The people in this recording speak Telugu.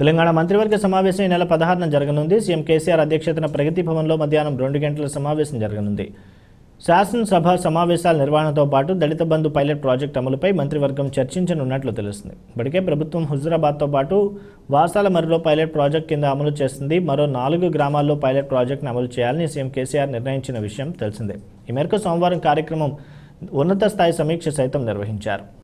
తెలంగాణ మంత్రివర్గ సమావేశం ఈ నెల పదహారున జరగనుంది సీఎం కేసీఆర్ అధ్యక్షతన ప్రగతి భవన్లో మధ్యాహ్నం రెండు గంటల సమావేశం జరగనుంది శాసనసభ సమావేశాల నిర్వహణతో పాటు దళిత బంధు పైలట్ ప్రాజెక్ట్ అమలుపై మంత్రివర్గం చర్చించనున్నట్లు తెలుస్తుంది ఇప్పటికే ప్రభుత్వం హుజురాబాద్తో పాటు వాసాల మరిలో పైలట్ ప్రాజెక్ట్ కింద అమలు చేస్తుంది మరో నాలుగు గ్రామాల్లో పైలట్ ప్రాజెక్టును అమలు చేయాలని సీఎం కేసీఆర్ నిర్ణయించిన విషయం తెలిసిందే ఈ మేరకు సోమవారం కార్యక్రమం ఉన్నత స్థాయి సమీక్ష సైతం నిర్వహించారు